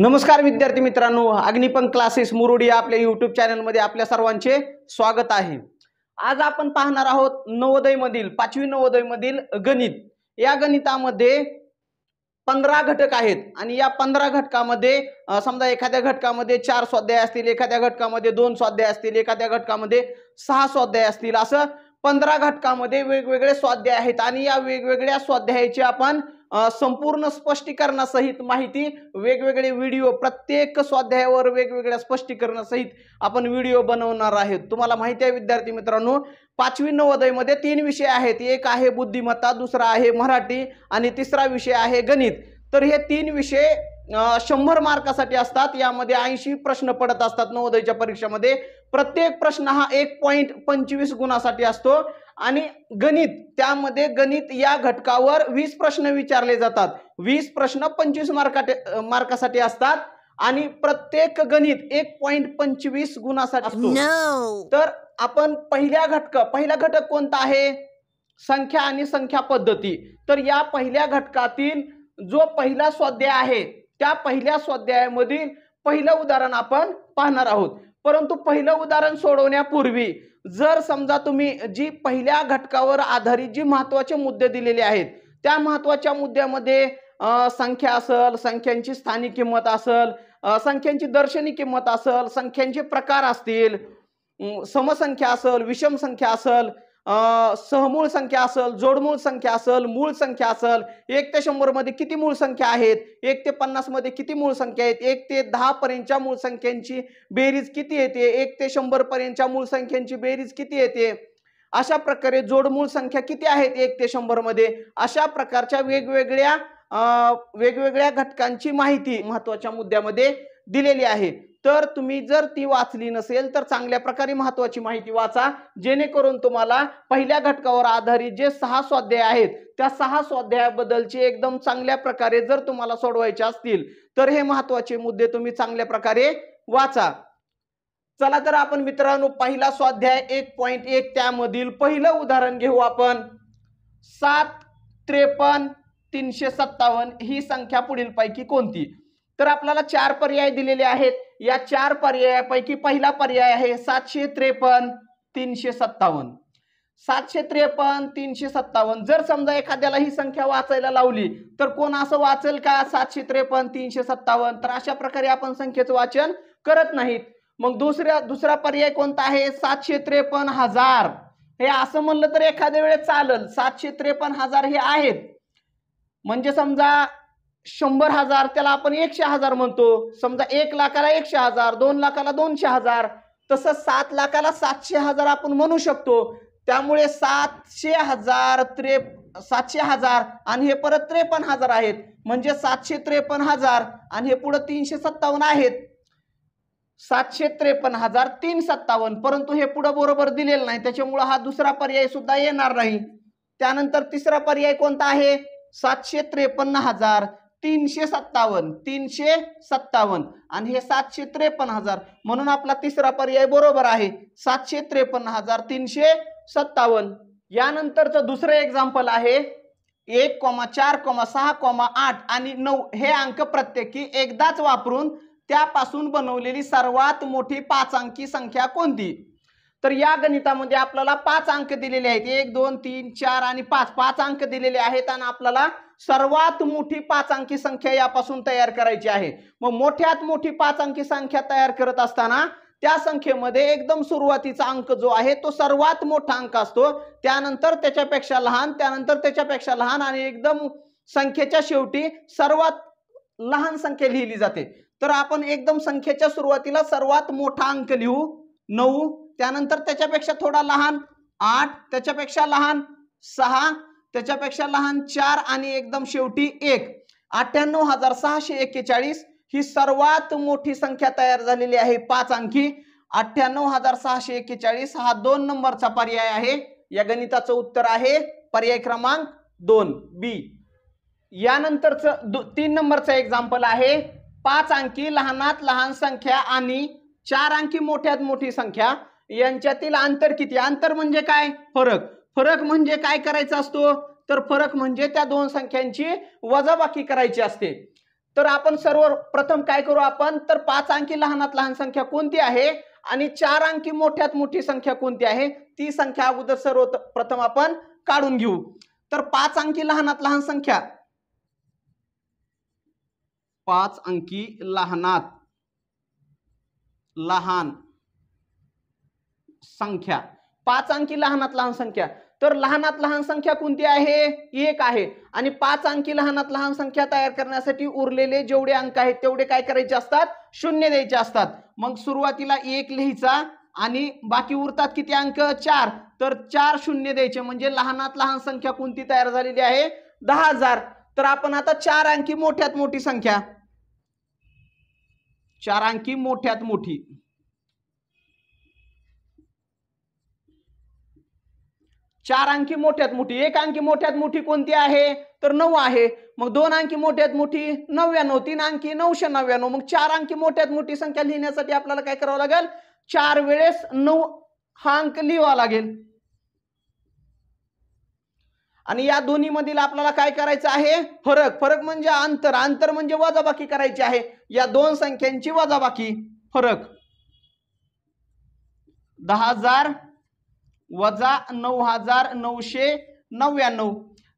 नमस्कार विद्यार्थी मित्रांनो अग्निपंख क्लासेस मुरुडी आपल्या युट्यूब चॅनलमध्ये आपल्या सर्वांचे स्वागत आहे आज आपण पाहणार आहोत नवोदयमधील पाचवी नवोदयमधील गणित या गणितामध्ये पंधरा घटक आहेत आणि या पंधरा घटकामध्ये समजा एखाद्या घटकामध्ये चार स्वाध्याय असतील एखाद्या घटकामध्ये दोन स्वाध्याय असतील एखाद्या घटकामध्ये सहा स्वाध्याय असतील असं पंधरा घटकामध्ये वेगवेगळे स्वाध्याय आहेत आणि या वेगवेगळ्या स्वाध्यायाचे आपण संपूर्ण स्पष्टीकरणासहित माहिती वेगवेगळे व्हिडिओ प्रत्येक स्वाध्यायावर वेगवेगळ्या स्पष्टीकरणासहित आपण व्हिडिओ बनवणार आहोत तुम्हाला माहिती आहे विद्यार्थी मित्रांनो पाचवी नवोदयमध्ये तीन विषय आहेत एक आहे बुद्धिमत्ता दुसरा आहे मराठी आणि तिसरा विषय आहे गणित तर हे तीन विषय शंभर मार्कासाठी असतात यामध्ये ऐंशी प्रश्न पडत असतात नवोदयच्या परीक्षेमध्ये प्रत्येक प्रश्न हा एक पॉईंट पंचवीस गुणासाठी असतो आणि गणित त्यामध्ये गणित या घटकावर वीस प्रश्न विचारले जातात वीस प्रश्न पंचवीस मार्का मार्कासाठी असतात आणि प्रत्येक गणित एक पॉइंट पंचवीस गुणासाठी no. तर आपण पहिल्या घटक पहिला घटक कोणता आहे संख्या आणि संख्या पद्धती तर या पहिल्या घटकातील जो पहिला स्वाध्याय आहे त्या पहिल्या स्वाध्यायामधील पहिलं उदाहरण आपण पाहणार आहोत परंतु पहिलं उदाहरण सोडवण्यापूर्वी जर समजा तुम्ही जी पहिल्या घटकावर आधारित जी महत्वाचे मुद्दे दिलेले आहेत त्या महत्वाच्या मुद्द्यामध्ये संख्या असल संख्यांची स्थानिक किंमत असल संख्यांची दर्शनी किंमत असल संख्यांचे प्रकार असतील समसंख्या असल विषम संख्या असल सहमूळ संख्या असेल जोडमूळ संख्या असेल मूळ संख्या असेल एक ते शंभरमध्ये किती मूळ संख्या आहेत एक ते पन्नासमध्ये किती मूळ संख्या आहेत एक ते दहापर्यंतच्या मूळ संख्यांची बेरीज किती येते एक ते शंभरपर्यंतच्या मूळ संख्यांची बेरीज किती येते अशा प्रकारे जोडमूळ संख्या किती आहेत एक ते शंभरमध्ये अशा प्रकारच्या वेगवेगळ्या वेगवेगळ्या घटकांची माहिती महत्त्वाच्या मुद्द्यामध्ये दिलेली आहे तर तुम्ही जर ती वाचली नसेल तर चांगल्या प्रकारे महत्वाची माहिती वाचा जेणेकरून तुम्हाला पहिल्या घटकावर आधारित जे सहा स्वाध्याय आहेत त्या सहा स्वाध्यायाबद्दलचे एकदम चांगल्या प्रकारे जर तुम्हाला सोडवायचे असतील तर हे महत्वाचे मुद्दे तुम्ही चांगल्या प्रकारे वाचा चला तर आपण मित्रांनो पहिला स्वाध्याय एक पॉईंट एक त्यामधील पहिलं उदाहरण घेऊ आपण सात त्रेपन्न तीनशे सत्तावन्न ही संख्या पुढील पैकी कोणती तर आपल्याला चार पर्याय दिलेले आहेत या चार पर्यायापैकी पहिला पर्याय आहे सातशे त्रेपन्न तीनशे सत्तावन्न सातशे त्रेपन्न तीनशे सत्तावन्न जर समजा एखाद्याला ही संख्या वाचायला लावली तर कोण असं वाचेल का सातशे त्रेपन्न तीनशे सत्तावन्न तर अशा प्रकारे आपण संख्येचं वाचन करत नाहीत मग दुसऱ्या दुसरा पर्याय कोणता आहे सातशे त्रेपन्न हजार हे असं म्हणलं तर एखाद्या वेळेस चालेल सातशे त्रेपन्न हजार हे आहेत म्हणजे समजा शंभर हजार त्याला आपण एकशे हजार म्हणतो समजा एक लाखाला एकशे हजार दोन लाखाला दोनशे हजार तसं सात लाखाला सातशे हजार आपण म्हणू शकतो त्यामुळे सातशे हजार त्रे सातशे हजार आणि हे परत त्रेपन्न हजार आहेत म्हणजे सातशे त्रेपन्न हजार आणि हे पुढं तीनशे सत्तावन्न आहेत सातशे त्रेपन्न हजार तीन सत्तावन्न परंतु हे पुढं बरोबर दिलेलं नाही त्याच्यामुळं हा दुसरा पर्याय सुद्धा येणार नाही त्यानंतर तिसरा पर्याय कोणता आहे सातशे त्रेपन्न हजार तीनशे सत्तावन्न तीनशे सत्तावन्न आणि हे सातशे त्रेपन्न हजार म्हणून आपला तिसरा पर्याय बरोबर आहे सातशे त्रेपन्न हजार तीनशे सत्तावन्न यानंतरचं दुसरं एक्झाम्पल आहे एक कोमा चार कोमा सहा कोमा आठ आणि नऊ हे अंक प्रत्येकी एकदाच वापरून त्यापासून बनवलेली सर्वात मोठी पाच अंकी संख्या कोणती तर या गणितामध्ये आपल्याला पाच अंक दिलेले आहेत एक दोन तीन चार आणि पाच पाच अंक दिलेले आहेत आणि आपल्याला सर्वात मोठी पाच अंकी संख्या यापासून तयार करायची आहे मग मोठ्यात मोठी पाच अंकी संख्या तयार करत असताना त्या संख्येमध्ये एकदम सुरुवातीचा अंक जो आहे तो सर्वात मोठा अंक असतो त्यानंतर त्याच्यापेक्षा लहान त्यानंतर त्याच्यापेक्षा लहान आणि एकदम संख्येच्या शेवटी सर्वात लहान संख्या लिहिली जाते तर आपण एकदम संख्येच्या सुरुवातीला सर्वात मोठा अंक लिहू नऊ त्यानंतर त्याच्यापेक्षा थोडा लहान आठ त्याच्यापेक्षा लहान सहा त्याच्यापेक्षा लहान चार आणि एकदम शेवटी एक अठ्ठ्याण्णव हजार सहाशे एक्केचाळीस ही सर्वात मोठी संख्या तयार झालेली आहे पाच अंकी अठ्ठ्याण्णव हजार सहाशे एक्केचाळीस हा दोन नंबरचा पर्याय आहे या गणिताचं उत्तर आहे पर्याय क्रमांक दोन बी यानंतरचं तीन नंबरचं एक्झाम्पल आहे पाच अंकी लहानात लहान संख्या आणि चार अंकी मोठ्यात मोठी संख्या यांच्यातील अंतर किती अंतर म्हणजे काय फरक फरक म्हणजे काय करायचा असतो तर फरक म्हणजे त्या दोन संख्यांची वजाबाकी करायची असते तर आपण सर्व प्रथम काय करू आपण तर पाच अंकी लहानात लहान संख्या कोणती आहे आणि चार अंकी मोठ्यात मोठी संख्या कोणती आहे ती संख्या अगोदर सर्व प्रथम आपण काढून घेऊ तर पाच अंकी लहानात लहान संख्या पाच अंकी लहानात लहान संख्या पाच अंकी लहानात लहान संख्या तर लहानात लहान संख्या कोणती आहे एक आहे आणि पाच अंकी लहानात लहान संख्या तयार करण्यासाठी उरलेले जेवढे अंक आहेत तेवढे काय करायचे असतात शून्य द्यायचे असतात मग सुरुवातीला एक लिहायचा आणि बाकी उरतात किती अंक चार तर चार शून्य द्यायचे म्हणजे लहानात लहान संख्या कोणती तयार झालेली आहे दहा हजार तर आपण आता चार अंकी मोठ्यात मोठी संख्या चार अंकी मोठ्यात मोठी चार अंकी मोठ्यात मोठी एक अंकी मोठ्यात मोठी कोणती आहे तर नऊ आहे मग दोन अंकी मोठ्यात मोठी नव्याण्णव तीन अंकी नऊशे नव्याण्णव मग चार अंकी मोठ्यात मोठी संख्या लिहिण्यासाठी आपल्याला काय करावं लागेल चार वेळेस नऊ हा अंक लिहावा लागेल आणि या दोन्ही मधील आपल्याला काय करायचं आहे फरक फरक म्हणजे अंतर अंतर म्हणजे वजाबाकी करायची आहे या दोन संख्यांची वजाबाकी फरक दहा हजार वजा नऊ हजार नऊशे नव्याण्णव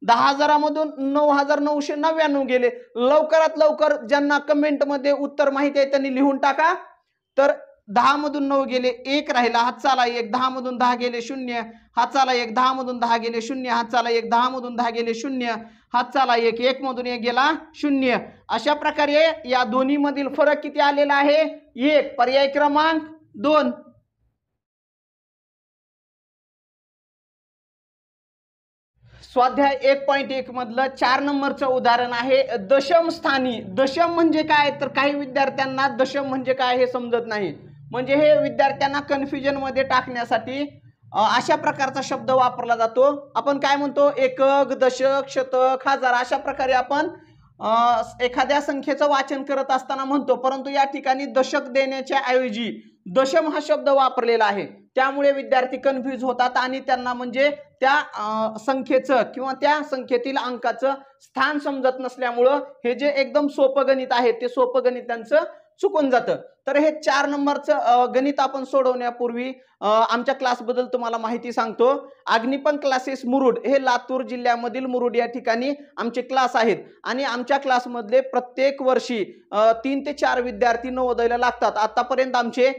दहा हजारामधून नऊ हजार नऊशे नव्याण्णव गेले लवकरात लवकर ज्यांना कमेंटमध्ये उत्तर माहिती आहे त्यांनी लिहून टाका तर दहा मधून नऊ गेले एक राहिला हातचाला एक दहा मधून दहा गेले शून्य चाला एक दहा मधून दहा गेले शून्य हातचाला एक दहा मधून दहा गेले शून्य चाला एक एक मधून एक गेला शून्य अशा प्रकारे या दोन्हीमधील फरक किती आलेला आहे एक पर्याय क्रमांक दोन स्वाध्याय एक पॉईंट एक मधलं चार नंबरचं उदाहरण आहे दशम स्थानी दशम म्हणजे काय तर काही विद्यार्थ्यांना दशम म्हणजे काय हे समजत नाही म्हणजे हे विद्यार्थ्यांना कन्फ्युजन मध्ये टाकण्यासाठी अशा प्रकारचा शब्द वापरला जातो आपण काय म्हणतो एकक दशक शतक हजार अशा प्रकारे आपण एखाद्या संख्येचं वाचन करत असताना म्हणतो परंतु या ठिकाणी दशक देण्याच्या ऐवजी दशम हा शब्द वापरलेला आहे त्यामुळे विद्यार्थी कन्फ्यूज होतात आणि त्यांना म्हणजे त्या संख्येचं किंवा त्या संख्येतील अंकाचं स्थान समजत नसल्यामुळं हे जे एकदम सोपं गणित आहे ते सोपं गणित त्यांचं चुकून जातं तर हे चार नंबरचं गणित आपण सोडवण्यापूर्वी आमच्या क्लासबद्दल तुम्हाला माहिती सांगतो अग्निपन क्लासेस मुरुड हे लातूर जिल्ह्यामधील मुरुड या ठिकाणी आमचे क्लास आहेत आणि आमच्या क्लासमधले प्रत्येक वर्षी तीन ते चार विद्यार्थी नवोदयला लागतात आतापर्यंत आमचे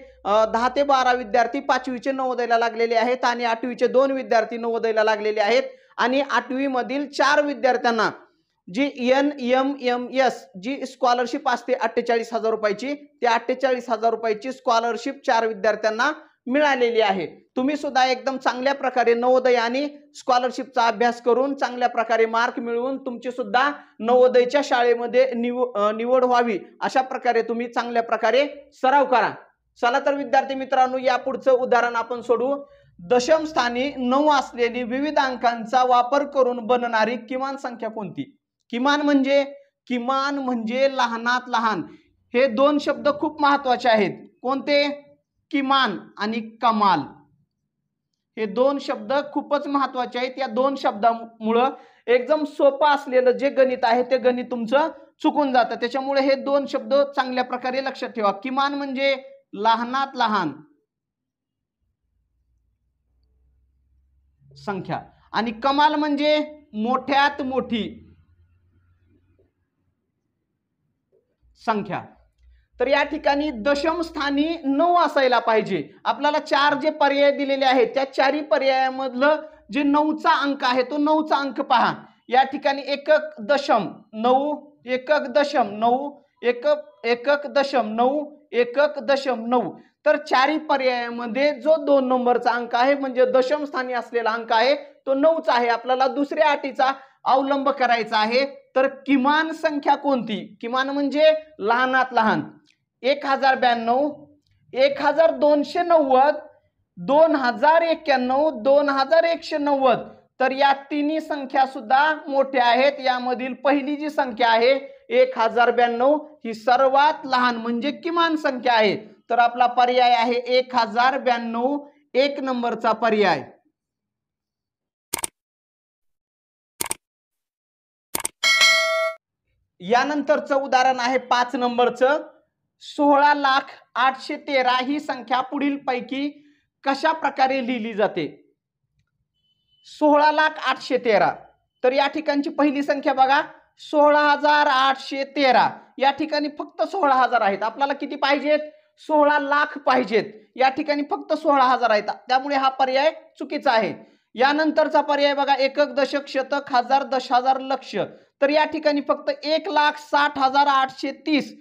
दहा ते बारा विद्यार्थी पाचवीचे नवोदयला लागलेले आहेत आणि आठवीचे दोन विद्यार्थी नवोदयला लागलेले आहेत आणि आठवीमधील चार विद्यार्थ्यांना जी एन एम एम एस जी स्कॉलरशिप असते अठ्ठेचाळीस हजार रुपयाची त्या अठ्ठेचाळीस हजार रुपयाची स्कॉलरशिप चार विद्यार्थ्यांना मिळालेली आहे तुम्ही सुद्धा एकदम चांगल्या प्रकारे नवोदय आणि स्कॉलरशिपचा अभ्यास करून चांगल्या प्रकारे मार्क मिळवून तुमची सुद्धा नवोदयच्या शाळेमध्ये निव निवड व्हावी अशा प्रकारे तुम्ही चांगल्या प्रकारे सराव करा चला तर विद्यार्थी मित्रांनो या पुढचं उदाहरण आपण सोडू दशम स्थानी नऊ असलेली विविध अंकांचा वापर करून बनणारी किमान संख्या कोणती किमान म्हणजे किमान म्हणजे लहानात लहान हे दोन शब्द खूप महत्वाचे आहेत कोणते किमान आणि कमाल हे दोन शब्द खूपच महत्वाचे आहेत या दोन शब्दामुळं एकदम सोपं असलेलं जे गणित आहे ते गणित तुमचं चुकून जातं त्याच्यामुळे हे दोन शब्द चांगल्या प्रकारे लक्षात ठेवा किमान म्हणजे लहानात लहान संख्या आणि कमाल म्हणजे मोठ्यात मोठी संख्या तर या ठिकाणी दशम स्थानी नऊ असायला पाहिजे आपल्याला चार जे पर्याय दिलेले आहेत त्या चारही पर्यायामधलं जे नऊचा अंक आहे तो नऊचा अंक पहा या ठिकाणी एकक दशम नऊ एकक दशम नऊ एक एकक दशम नऊ एकक दशम नऊ तर चारही पर्यायामध्ये जो दोन नंबरचा अंक आहे म्हणजे दशम स्थानी असलेला अंक आहे तो नऊचा आहे आपल्याला दुसऱ्या अटीचा अवलंब करायचा आहे तर किमान संख्या कोणती किमान म्हणजे लहानात लहान एक हजार ब्याण्णव एक हजार दोनशे नव्वद दोन हजार एक्क्याण्णव दोन हजार एकशे नव्वद तर या तिन्ही संख्या सुद्धा मोठ्या आहेत यामधील पहिली जी संख्या आहे एक हजार ब्याण्णव ही सर्वात लहान म्हणजे किमान संख्या आहे तर आपला पर्याय आहे एक हजार ब्याण्णव एक नंबरचा पर्याय यानंतरचं उदाहरण आहे पाच नंबरचं सोळा लाख आठशे तेरा ही संख्या पुढील पैकी कशा प्रकारे लिहिली जाते सोळा लाख आठशे तेरा तर या ठिकाणची पहिली संख्या बघा सोळा हजार आठशे तेरा या ठिकाणी फक्त सोळा हजार आहेत आपल्याला किती पाहिजेत सोळा लाख पाहिजेत या ठिकाणी फक्त सोळा हजार आहेत त्यामुळे हा पर्याय चुकीचा आहे यानंतरचा पर्याय बघा एकक दशक शतक हजार दश हजार लक्ष तर या ठिकाणी फक्त एक लाख साठ हजार आठशे तीस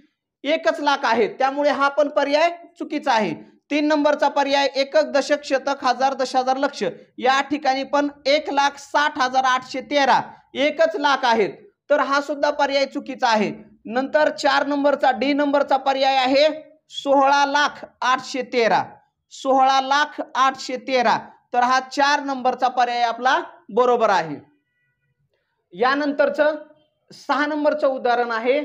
एकच लाख आहे त्यामुळे हा पण पर्याय चुकीचा आहे तीन नंबरचा पर्याय एकक दशक शतक हजार दश हजार लक्ष या ठिकाणी पण एक लाख साठ हजार आठशे तेरा एकच लाख आहेत तर हा सुद्धा पर्याय चुकीचा आहे नंतर चार नंबरचा डी नंबरचा पर्याय आहे सोळा लाख आठशे तेरा सोहळा लाख आठशे तेरा तर हा चार नंबरचा पर्याय आपला बरोबर आहे यानंतरचं सहा नंबरचं उदाहरण आहे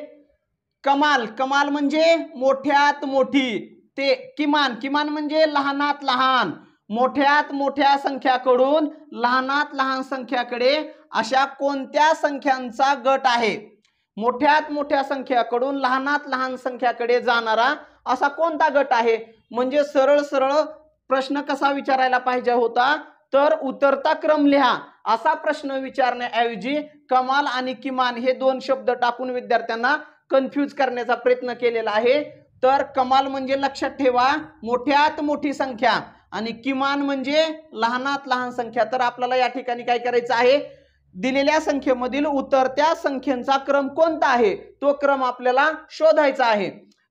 कमाल कमाल म्हणजे मोठ्यात मोठी ते किमान किमान म्हणजे लहानात लहान मोठ्यात मोठ्या संख्याकडून लहानात लहान संख्याकडे अशा कोणत्या संख्यांचा गट आहे मोठ्यात मोठ्या संख्याकडून लहानात लहान संख्याकडे जाणारा असा कोणता गट आहे म्हणजे सरळ सरळ प्रश्न कसा विचारायला पाहिजे होता तर उतरता क्रम लिहा असा प्रश्न विचारण्याऐवजी कमाल आणि किमान हे दोन शब्द टाकून विद्यार्थ्यांना कन्फ्यूज करण्याचा प्रयत्न केलेला आहे तर कमाल म्हणजे लक्षात ठेवा मोठ्यात मोठी संख्या आणि किमान म्हणजे लहानात लहान संख्या तर आपल्याला या ठिकाणी काय करायचं आहे दिलेल्या संख्येमधील उतरत्या संख्येचा क्रम कोणता आहे तो क्रम आपल्याला शोधायचा आहे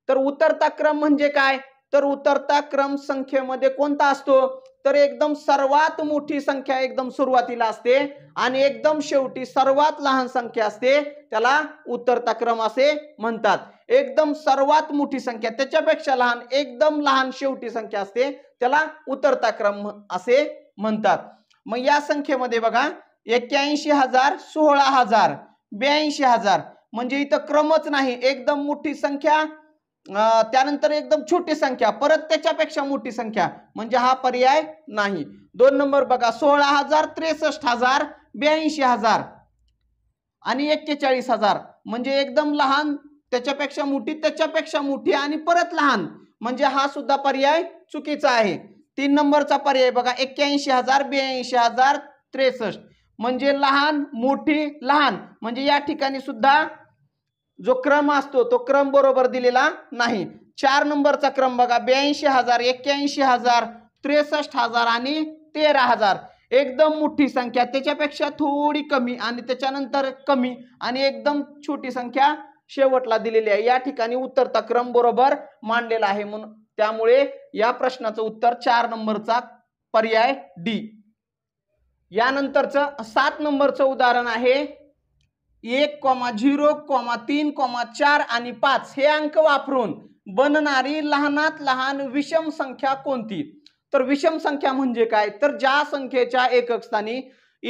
तर उतरता क्रम म्हणजे काय तर उतरता क्रम संख्येमध्ये कोणता असतो तर एकदम सर्वात मोठी संख्या एकदम सुरुवातीला असते आणि एकदम शेवटी सर्वात लहान संख्या असते त्याला उत्तरता क्रम असे म्हणतात एकदम सर्वात मोठी संख्या त्याच्यापेक्षा लहान एकदम लहान शेवटी संख्या असते त्याला उत्तरता क्रम असे म्हणतात मग या संख्येमध्ये बघा एक्क्याऐंशी हजार सोळा हजार ब्याऐंशी हजार म्हणजे इथं क्रमच नाही एकदम मोठी संख्या त्यानंतर एकदम छोटी संख्या परत त्याच्यापेक्षा मोठी संख्या म्हणजे हा पर्याय नाही दोन नंबर बघा सोळा हजार त्रेसष्ट हजार ब्याऐंशी हजार आणि एक्केचाळीस हजार म्हणजे एकदम लहान त्याच्यापेक्षा मोठी त्याच्यापेक्षा मोठी आणि परत लहान म्हणजे हा सुद्धा पर्याय चुकीचा आहे तीन नंबरचा पर्याय बघा एक्क्याऐंशी हजार ब्याऐंशी हजार त्रेसष्ट म्हणजे लहान मोठी लहान म्हणजे या ठिकाणी सुद्धा जो क्रम असतो तो क्रम बरोबर दिलेला नाही चार नंबरचा क्रम बघा ब्याऐंशी हजार एक्क्याऐंशी हजार त्रेसष्ट हजार आणि तेरा हजार एकदम मोठी संख्या त्याच्यापेक्षा थोडी कमी आणि त्याच्यानंतर कमी आणि एकदम छोटी संख्या शेवटला दिलेली आहे या ठिकाणी उत्तरता क्रम बरोबर मांडलेला आहे म्हणून त्यामुळे या प्रश्नाचं उत्तर चार नंबरचा पर्याय डी यानंतरचं सात नंबरचं उदाहरण आहे एक कॉमा झिरो कॉमा तीन कॉमा चार आणि पाच हे अंक वापरून बनणारी लहानात लहान विषम संख्या कोणती तर विषम संख्या म्हणजे काय तर ज्या संख्येच्या एकक स्थानी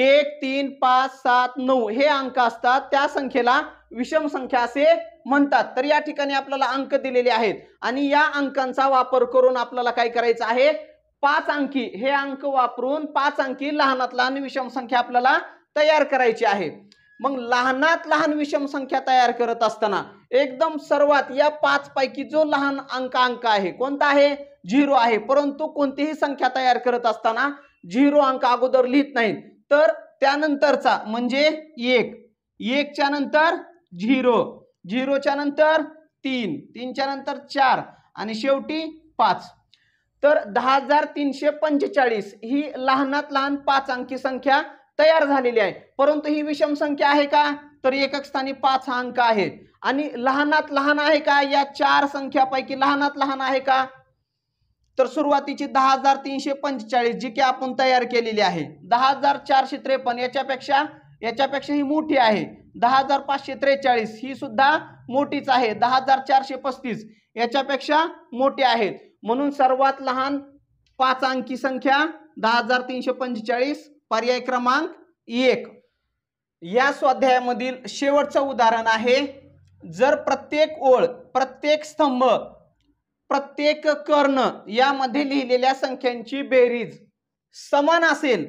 एक तीन पाच सात नऊ हे अंक असतात त्या संख्येला विषम संख्या असे म्हणतात तर या ठिकाणी आपल्याला अंक दिलेले आहेत आणि या अंकांचा वापर करून आपल्याला काय करायचं आहे पाच अंकी हे अंक वापरून पाच अंकी लहानात लहान विषम संख्या आपल्याला तयार करायची आहे मग लहानात लहान विषम संख्या तयार करत असताना एकदम सर्वात या पाच पैकी जो लहान अंक अंक आहे कोणता आहे झिरो आहे परंतु कोणतीही संख्या तयार करत असताना झिरो अंक अगोदर लिहित नाहीत तर त्यानंतरचा म्हणजे एक एकच्या नंतर झिरो झिरोच्या नंतर तीन तीनच्या नंतर चार आणि शेवटी पाच तर दहा हजार तीनशे पंचेचाळीस ही लहानात लहान पाच अंकी संख्या तयार झालेली आहे परंतु ही विषम संख्या आहे का तर एकक स्थानी पाच अंक आहेत आणि लहानात लहान आहे का या चार संख्यापैकी लहानात लहान आहे का तर सुरुवातीची दहा हजार तीनशे पंचेचाळीस जी की आपण तयार केलेली आहे दहा हजार चारशे त्रेपन्न याच्यापेक्षा याच्यापेक्षा ही मोठी आहे दहा हजार पाचशे त्रेचाळीस ही सुद्धा मोठीच आहे दहा हजार चारशे पस्तीस याच्यापेक्षा मोठी आहेत म्हणून सर्वात लहान पाच अंकी संख्या दहा हजार तीनशे पंचेचाळीस पर्याय क्रमांक एक या स्वाध्यायामधील शेवटचं उदाहरण आहे जर प्रत्येक ओळ प्रत्येक स्तंभ प्रत्येक कर्ण यामध्ये लिहिलेल्या संख्यांची बेरीज समान असेल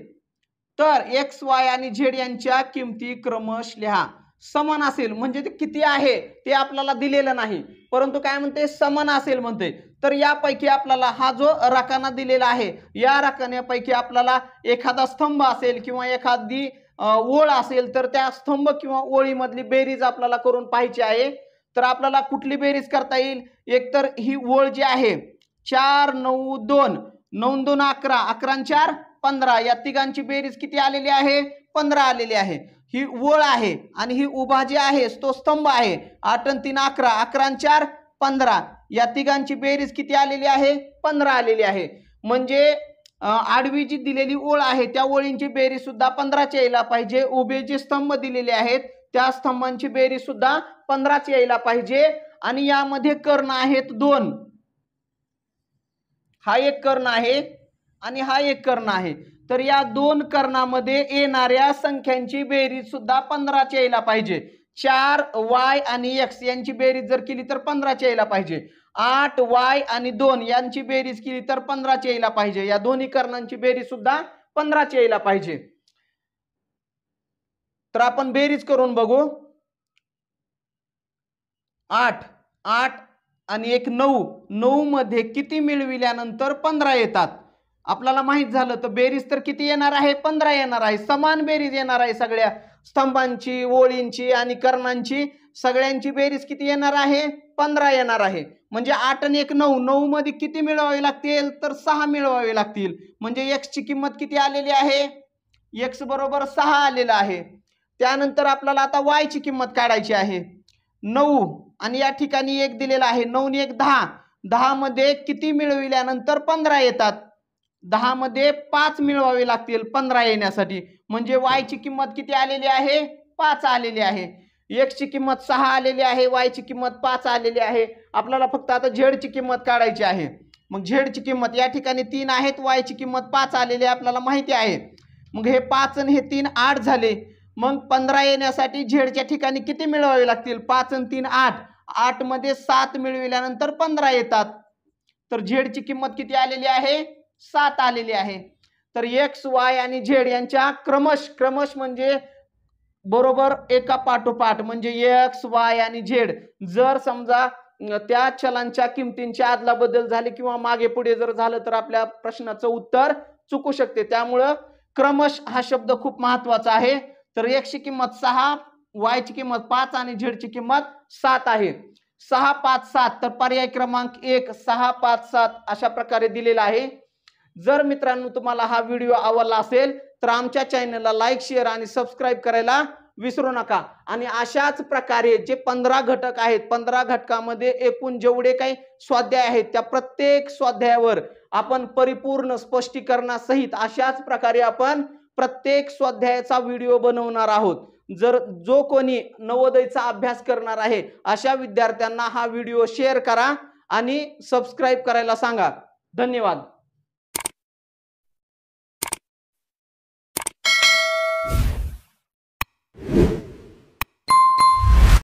तर एक्स वाय आणि झेड यांच्या किमती क्रमश लिहा समान असेल म्हणजे ते किती आहे ते आपल्याला दिलेलं नाही परंतु काय म्हणते समान असेल म्हणते तर यापैकी आपल्याला हा जो राखाना दिलेला आहे या राखाण्यापैकी आपल्याला एखादा स्तंभ असेल किंवा एखादी ओळ असेल तर त्या स्तंभ किंवा ओळीमधली बेरीज आपल्याला करून पाहिजे आहे तर आपल्याला कुठली बेरीज करता येईल एकतर ही ओळ जी आहे चार नऊ दोन नऊ दोन अकरा अकरा चार पंधरा या तिघांची बेरीज किती आलेली आहे पंधरा आलेली आहे ही ओळ आहे आणि ही उभा जी आहे तो स्तंभ आहे आठ आणि तीन अकरा अकरा आणि चार पंधरा या तिघांची बेरीज किती आलेली आहे पंधरा आलेली आहे म्हणजे आडवी जी दिलेली ओळ आहे त्या ओळींची बेरीज सुद्धा पंधराची यायला पाहिजे उभे जे स्तंभ दिलेले आहेत त्या स्तंभांची बेरीज सुद्धा पंधराच यायला पाहिजे आणि यामध्ये कर्ण आहेत दोन हा एक कर्ण आहे आणि हा एक कर्ण आहे तर या दोन कर्णामध्ये येणाऱ्या संख्यांची बेरीज सुद्धा पंधराची यायला पाहिजे चार वाय आणि एक्स यांची बेरीज जर केली तर पंधराची यायला पाहिजे आठ वाय आणि दोन यांची बेरीज केली तर पंधराची यायला पाहिजे या दोन्ही कर्णांची बेरीज सुद्धा पंधराची यायला पाहिजे तर आपण बेरीज करून बघू आठ आठ आणि एक नऊ नऊ मध्ये किती मिळविल्यानंतर पंधरा येतात आपल्याला माहीत झालं तर बेरीज तर किती येणार आहे पंधरा येणार आहे समान बेरीज येणार आहे सगळ्या स्तंभांची ओळींची आणि कर्णांची सगळ्यांची बेरीज किती येणार आहे पंधरा येणार आहे म्हणजे आठ आणि एक नऊ नऊ मध्ये किती मिळवावे लागतील तर सहा मिळवावे लागतील म्हणजे एक्सची किंमत किती आलेली आहे एक्स बरोबर सहा आलेला आहे त्यानंतर आपल्याला आता वायची किंमत काढायची आहे नऊ आणि या ठिकाणी एक दिलेला आहे नऊ एक दहा मध्ये किती मिळविल्यानंतर पंधरा येतात दहा मध्ये पाच मिळवावे लागतील पंधरा येण्यासाठी म्हणजे वायची किंमत किती आलेली आहे पाच आलेली आहे ची किंमत सहा आलेली आहे वायची किंमत पाच आलेली आहे आपल्याला फक्त आता झेडची किंमत काढायची आहे मग झेडची किंमत या ठिकाणी तीन आहेत वायची किंमत पाच आलेली आहे आपल्याला माहिती आहे मग हे पाच आणि हे तीन आठ झाले मग पंधरा येण्यासाठी झेडच्या ठिकाणी किती मिळवावे लागतील पाच आणि तीन आठ आठमध्ये सात मिळविल्यानंतर पंधरा येतात तर झेडची किंमत किती आलेली आहे सात आलेली आहे तर एक्स वाय आणि झेड यांच्या क्रमश क्रमश म्हणजे बरोबर एका पाठोपाठ म्हणजे एक्स वाय आणि झेड जर समजा त्या चलांच्या किमतींची बदल झाले किंवा मागे पुढे जर झालं तर आपल्या प्रश्नाचं उत्तर चुकू शकते त्यामुळं क्रमश हा शब्द खूप महत्वाचा आहे तर ची किंमत सहा वायची किंमत पाच आणि ची किंमत सात आहे सहा पाच सात तर पर्याय क्रमांक एक सहा पाच सात अशा प्रकारे दिलेला आहे जर मित्रांनो तुम्हाला हा व्हिडिओ आवडला असेल तर आमच्या चॅनलला लाईक शेअर आणि सबस्क्राईब करायला विसरू नका आणि अशाच प्रकारे जे पंधरा घटक आहेत पंधरा घटकामध्ये एकूण जेवढे काही स्वाध्याय आहेत त्या प्रत्येक स्वाध्यायावर आपण परिपूर्ण स्पष्टीकरणासहित अशाच प्रकारे आपण प्रत्येक स्वाध्यायाचा व्हिडिओ बनवणार आहोत जर जो कोणी नवोदयचा अभ्यास करणार आहे अशा विद्यार्थ्यांना हा व्हिडिओ शेअर करा आणि सबस्क्राईब करायला सांगा धन्यवाद